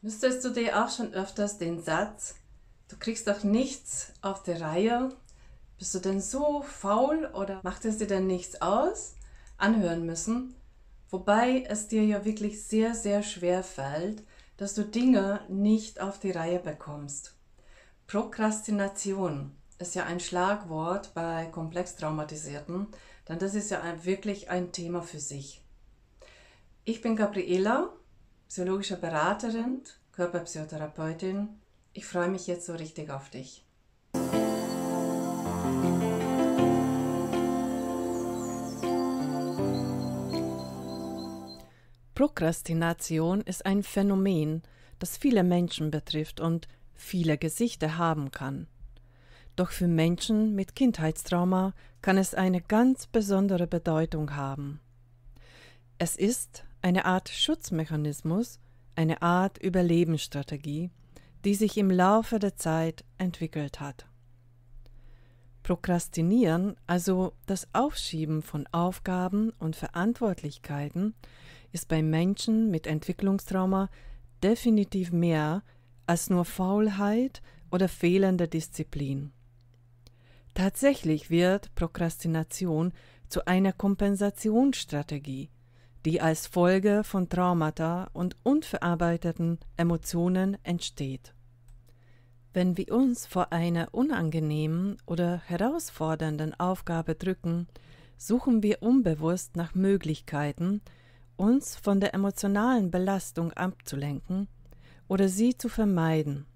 Müsstest du dir auch schon öfters den Satz, du kriegst doch nichts auf die Reihe, bist du denn so faul oder macht es dir denn nichts aus, anhören müssen? Wobei es dir ja wirklich sehr, sehr schwer fällt, dass du Dinge nicht auf die Reihe bekommst. Prokrastination ist ja ein Schlagwort bei komplex Traumatisierten, denn das ist ja ein, wirklich ein Thema für sich. Ich bin Gabriela psychologische Beraterin, Körperpsychotherapeutin. Ich freue mich jetzt so richtig auf dich. Prokrastination ist ein Phänomen, das viele Menschen betrifft und viele Gesichter haben kann. Doch für Menschen mit Kindheitstrauma kann es eine ganz besondere Bedeutung haben. Es ist eine Art Schutzmechanismus, eine Art Überlebensstrategie, die sich im Laufe der Zeit entwickelt hat. Prokrastinieren, also das Aufschieben von Aufgaben und Verantwortlichkeiten, ist bei Menschen mit Entwicklungstrauma definitiv mehr als nur Faulheit oder fehlende Disziplin. Tatsächlich wird Prokrastination zu einer Kompensationsstrategie, die als Folge von Traumata und unverarbeiteten Emotionen entsteht. Wenn wir uns vor einer unangenehmen oder herausfordernden Aufgabe drücken, suchen wir unbewusst nach Möglichkeiten, uns von der emotionalen Belastung abzulenken oder sie zu vermeiden.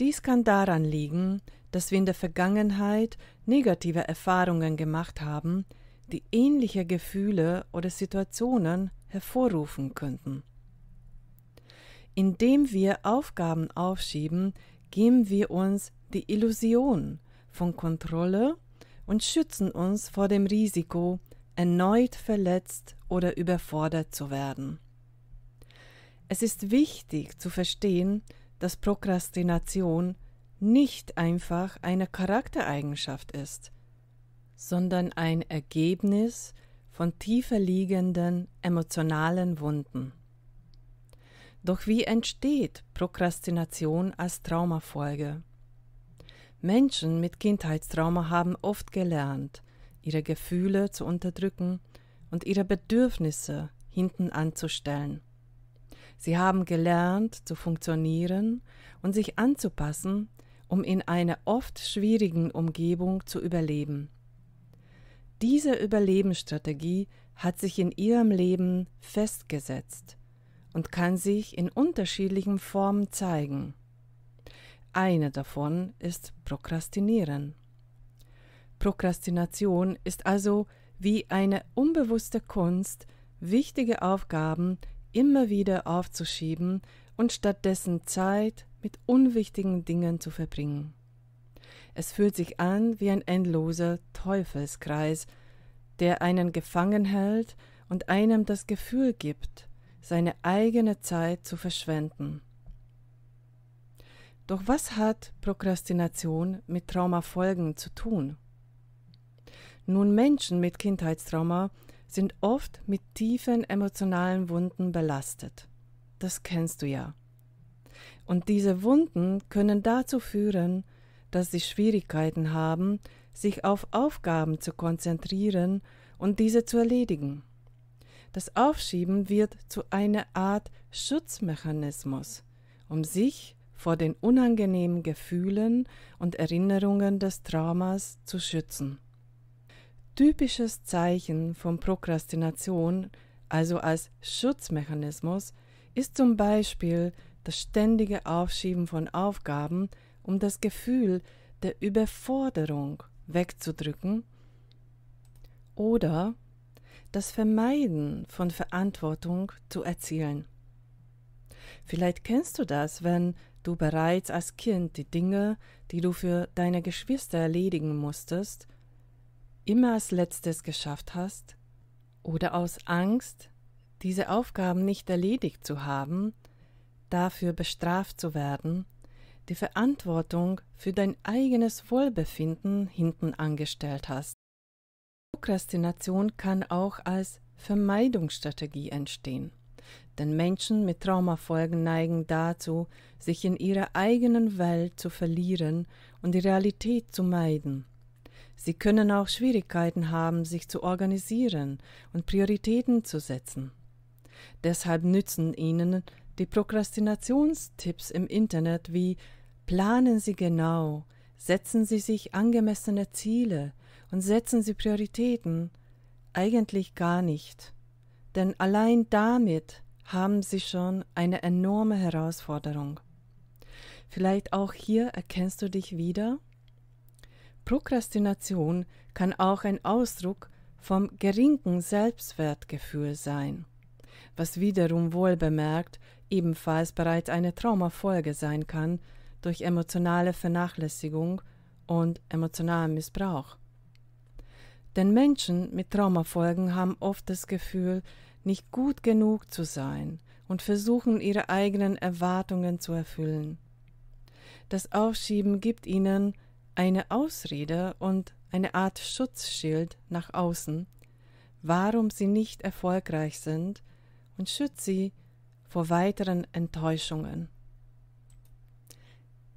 Dies kann daran liegen, dass wir in der Vergangenheit negative Erfahrungen gemacht haben, die ähnliche Gefühle oder Situationen hervorrufen könnten. Indem wir Aufgaben aufschieben, geben wir uns die Illusion von Kontrolle und schützen uns vor dem Risiko, erneut verletzt oder überfordert zu werden. Es ist wichtig zu verstehen, dass Prokrastination nicht einfach eine Charaktereigenschaft ist, sondern ein Ergebnis von tiefer liegenden emotionalen Wunden. Doch wie entsteht Prokrastination als Traumafolge? Menschen mit Kindheitstrauma haben oft gelernt, ihre Gefühle zu unterdrücken und ihre Bedürfnisse hinten anzustellen. Sie haben gelernt zu funktionieren und sich anzupassen, um in einer oft schwierigen Umgebung zu überleben. Diese Überlebensstrategie hat sich in ihrem Leben festgesetzt und kann sich in unterschiedlichen Formen zeigen. Eine davon ist Prokrastinieren. Prokrastination ist also wie eine unbewusste Kunst, wichtige Aufgaben immer wieder aufzuschieben und stattdessen Zeit mit unwichtigen Dingen zu verbringen. Es fühlt sich an wie ein endloser Teufelskreis, der einen gefangen hält und einem das Gefühl gibt, seine eigene Zeit zu verschwenden. Doch was hat Prokrastination mit Traumafolgen zu tun? Nun, Menschen mit Kindheitstrauma sind oft mit tiefen emotionalen Wunden belastet. Das kennst du ja. Und diese Wunden können dazu führen, dass sie Schwierigkeiten haben, sich auf Aufgaben zu konzentrieren und diese zu erledigen. Das Aufschieben wird zu einer Art Schutzmechanismus, um sich vor den unangenehmen Gefühlen und Erinnerungen des Traumas zu schützen. Typisches Zeichen von Prokrastination, also als Schutzmechanismus, ist zum Beispiel das ständige Aufschieben von Aufgaben, um das Gefühl der Überforderung wegzudrücken oder das Vermeiden von Verantwortung zu erzielen. Vielleicht kennst du das, wenn du bereits als Kind die Dinge, die du für deine Geschwister erledigen musstest, immer als letztes geschafft hast oder aus Angst, diese Aufgaben nicht erledigt zu haben, dafür bestraft zu werden, die Verantwortung für dein eigenes Wohlbefinden hinten angestellt hast. Prokrastination kann auch als Vermeidungsstrategie entstehen. Denn Menschen mit Traumafolgen neigen dazu, sich in ihrer eigenen Welt zu verlieren und die Realität zu meiden. Sie können auch Schwierigkeiten haben, sich zu organisieren und Prioritäten zu setzen. Deshalb nützen ihnen die Prokrastinationstipps im Internet wie Planen Sie genau, setzen Sie sich angemessene Ziele und setzen Sie Prioritäten. Eigentlich gar nicht. Denn allein damit haben Sie schon eine enorme Herausforderung. Vielleicht auch hier erkennst du dich wieder? Prokrastination kann auch ein Ausdruck vom geringen Selbstwertgefühl sein, was wiederum wohl bemerkt ebenfalls bereits eine Traumafolge sein kann, durch emotionale Vernachlässigung und emotionalen Missbrauch. Denn Menschen mit Traumafolgen haben oft das Gefühl, nicht gut genug zu sein und versuchen ihre eigenen Erwartungen zu erfüllen. Das Aufschieben gibt ihnen eine Ausrede und eine Art Schutzschild nach außen, warum sie nicht erfolgreich sind und schützt sie vor weiteren Enttäuschungen.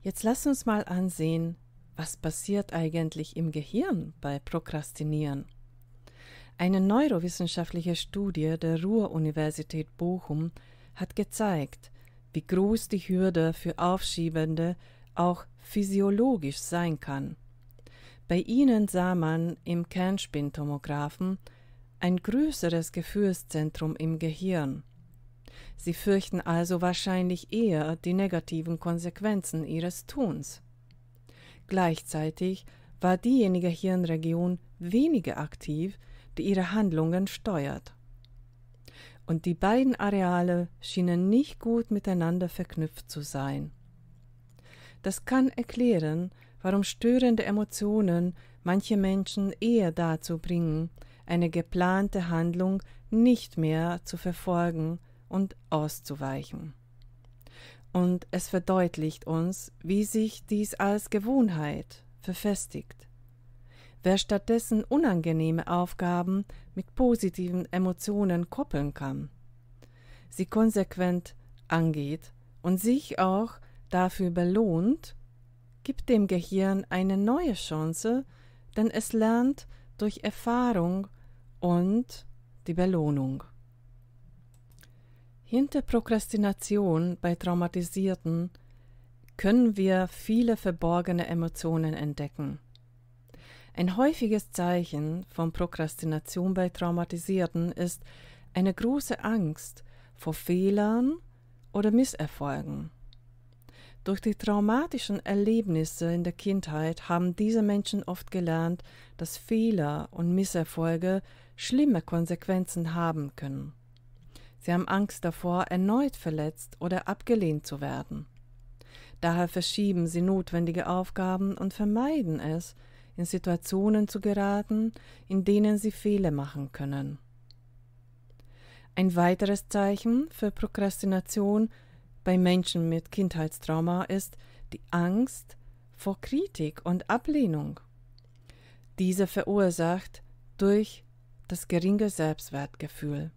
Jetzt lass uns mal ansehen, was passiert eigentlich im Gehirn bei Prokrastinieren. Eine neurowissenschaftliche Studie der Ruhr-Universität Bochum hat gezeigt, wie groß die Hürde für Aufschiebende auch physiologisch sein kann. Bei ihnen sah man im Kernspintomographen ein größeres Gefühlszentrum im Gehirn, Sie fürchten also wahrscheinlich eher die negativen Konsequenzen ihres Tuns. Gleichzeitig war diejenige Hirnregion weniger aktiv, die ihre Handlungen steuert. Und die beiden Areale schienen nicht gut miteinander verknüpft zu sein. Das kann erklären, warum störende Emotionen manche Menschen eher dazu bringen, eine geplante Handlung nicht mehr zu verfolgen, und auszuweichen. Und es verdeutlicht uns, wie sich dies als Gewohnheit verfestigt. Wer stattdessen unangenehme Aufgaben mit positiven Emotionen koppeln kann, sie konsequent angeht und sich auch dafür belohnt, gibt dem Gehirn eine neue Chance, denn es lernt durch Erfahrung und die Belohnung. Hinter Prokrastination bei Traumatisierten können wir viele verborgene Emotionen entdecken. Ein häufiges Zeichen von Prokrastination bei Traumatisierten ist eine große Angst vor Fehlern oder Misserfolgen. Durch die traumatischen Erlebnisse in der Kindheit haben diese Menschen oft gelernt, dass Fehler und Misserfolge schlimme Konsequenzen haben können. Sie haben Angst davor, erneut verletzt oder abgelehnt zu werden. Daher verschieben sie notwendige Aufgaben und vermeiden es, in Situationen zu geraten, in denen sie Fehler machen können. Ein weiteres Zeichen für Prokrastination bei Menschen mit Kindheitstrauma ist die Angst vor Kritik und Ablehnung. Diese verursacht durch das geringe Selbstwertgefühl.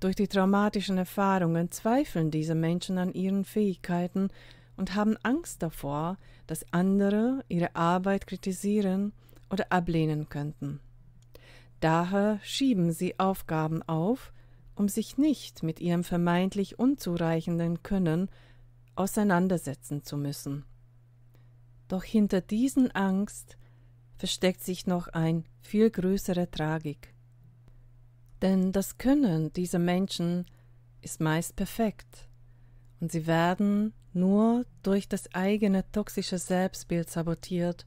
Durch die traumatischen Erfahrungen zweifeln diese Menschen an ihren Fähigkeiten und haben Angst davor, dass andere ihre Arbeit kritisieren oder ablehnen könnten. Daher schieben sie Aufgaben auf, um sich nicht mit ihrem vermeintlich unzureichenden Können auseinandersetzen zu müssen. Doch hinter diesen Angst versteckt sich noch ein viel größere Tragik. Denn das Können dieser Menschen ist meist perfekt und sie werden nur durch das eigene toxische Selbstbild sabotiert,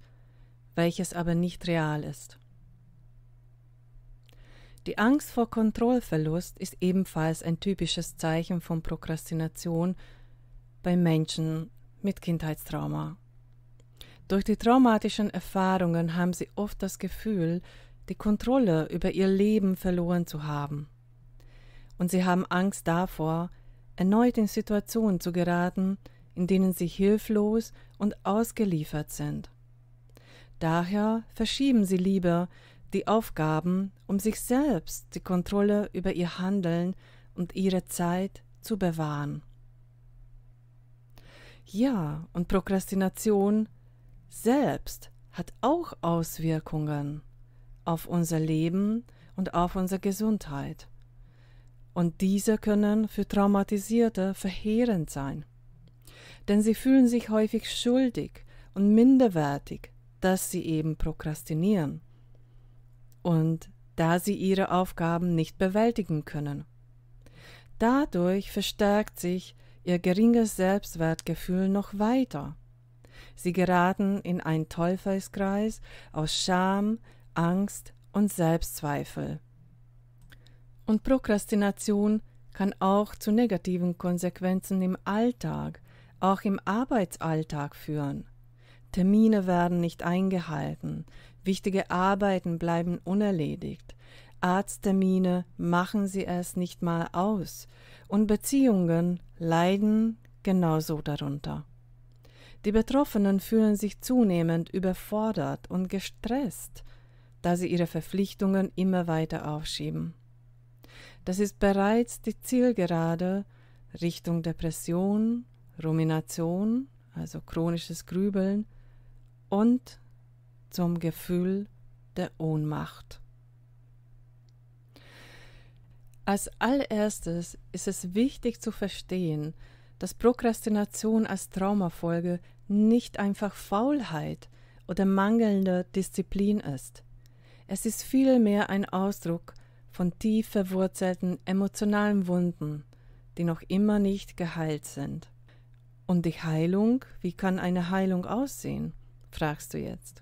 welches aber nicht real ist. Die Angst vor Kontrollverlust ist ebenfalls ein typisches Zeichen von Prokrastination bei Menschen mit Kindheitstrauma. Durch die traumatischen Erfahrungen haben sie oft das Gefühl, die Kontrolle über ihr Leben verloren zu haben. Und sie haben Angst davor, erneut in Situationen zu geraten, in denen sie hilflos und ausgeliefert sind. Daher verschieben sie lieber die Aufgaben, um sich selbst die Kontrolle über ihr Handeln und ihre Zeit zu bewahren. Ja, und Prokrastination selbst hat auch Auswirkungen auf unser Leben und auf unsere Gesundheit. Und diese können für Traumatisierte verheerend sein. Denn sie fühlen sich häufig schuldig und minderwertig, dass sie eben prokrastinieren. Und da sie ihre Aufgaben nicht bewältigen können. Dadurch verstärkt sich ihr geringes Selbstwertgefühl noch weiter. Sie geraten in einen Teufelskreis aus Scham, Angst und Selbstzweifel. Und Prokrastination kann auch zu negativen Konsequenzen im Alltag, auch im Arbeitsalltag führen. Termine werden nicht eingehalten, wichtige Arbeiten bleiben unerledigt, Arzttermine machen sie es nicht mal aus und Beziehungen leiden genauso darunter. Die Betroffenen fühlen sich zunehmend überfordert und gestresst, da sie ihre Verpflichtungen immer weiter aufschieben. Das ist bereits die Zielgerade Richtung Depression, Rumination, also chronisches Grübeln und zum Gefühl der Ohnmacht. Als allererstes ist es wichtig zu verstehen, dass Prokrastination als Traumafolge nicht einfach Faulheit oder mangelnde Disziplin ist. Es ist vielmehr ein Ausdruck von tief verwurzelten emotionalen Wunden, die noch immer nicht geheilt sind. Und die Heilung, wie kann eine Heilung aussehen, fragst du jetzt.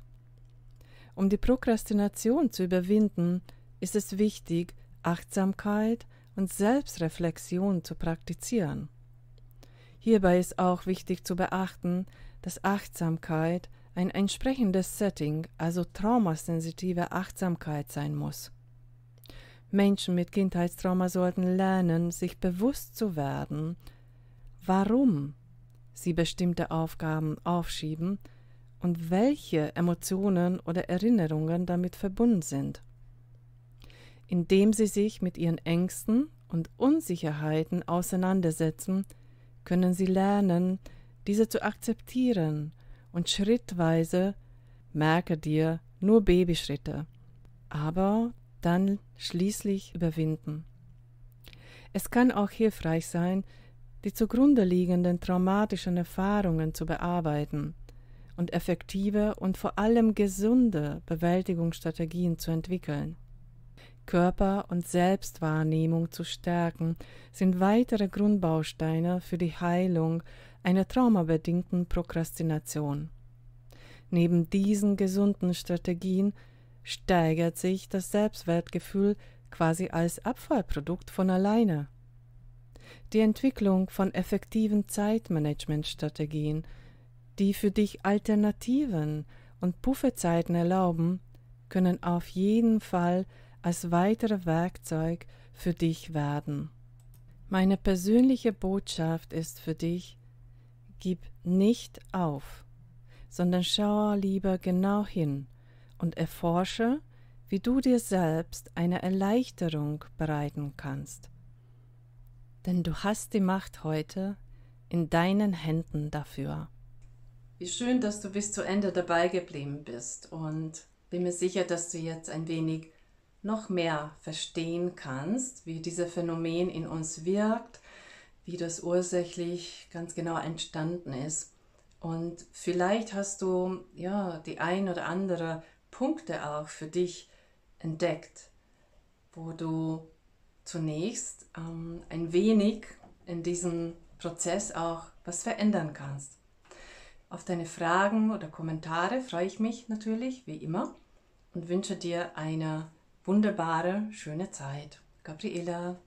Um die Prokrastination zu überwinden, ist es wichtig, Achtsamkeit und Selbstreflexion zu praktizieren. Hierbei ist auch wichtig zu beachten, dass Achtsamkeit ein entsprechendes Setting, also traumasensitive Achtsamkeit sein muss. Menschen mit Kindheitstrauma sollten lernen, sich bewusst zu werden, warum sie bestimmte Aufgaben aufschieben und welche Emotionen oder Erinnerungen damit verbunden sind. Indem sie sich mit ihren Ängsten und Unsicherheiten auseinandersetzen, können sie lernen, diese zu akzeptieren und schrittweise merke dir nur Babyschritte, aber dann schließlich überwinden. Es kann auch hilfreich sein, die zugrunde liegenden traumatischen Erfahrungen zu bearbeiten und effektive und vor allem gesunde Bewältigungsstrategien zu entwickeln. Körper und Selbstwahrnehmung zu stärken, sind weitere Grundbausteine für die Heilung einer traumabedingten Prokrastination. Neben diesen gesunden Strategien steigert sich das Selbstwertgefühl quasi als Abfallprodukt von alleine. Die Entwicklung von effektiven Zeitmanagementstrategien, die für dich Alternativen und Pufferzeiten erlauben, können auf jeden Fall als weitere Werkzeug für dich werden. Meine persönliche Botschaft ist für dich, Gib nicht auf, sondern schaue lieber genau hin und erforsche, wie du dir selbst eine Erleichterung bereiten kannst. Denn du hast die Macht heute in deinen Händen dafür. Wie schön, dass du bis zu Ende dabei geblieben bist und bin mir sicher, dass du jetzt ein wenig noch mehr verstehen kannst, wie dieses Phänomen in uns wirkt wie das ursächlich ganz genau entstanden ist. Und vielleicht hast du ja die ein oder andere Punkte auch für dich entdeckt, wo du zunächst ähm, ein wenig in diesem Prozess auch was verändern kannst. Auf deine Fragen oder Kommentare freue ich mich natürlich wie immer und wünsche dir eine wunderbare, schöne Zeit. Gabriela.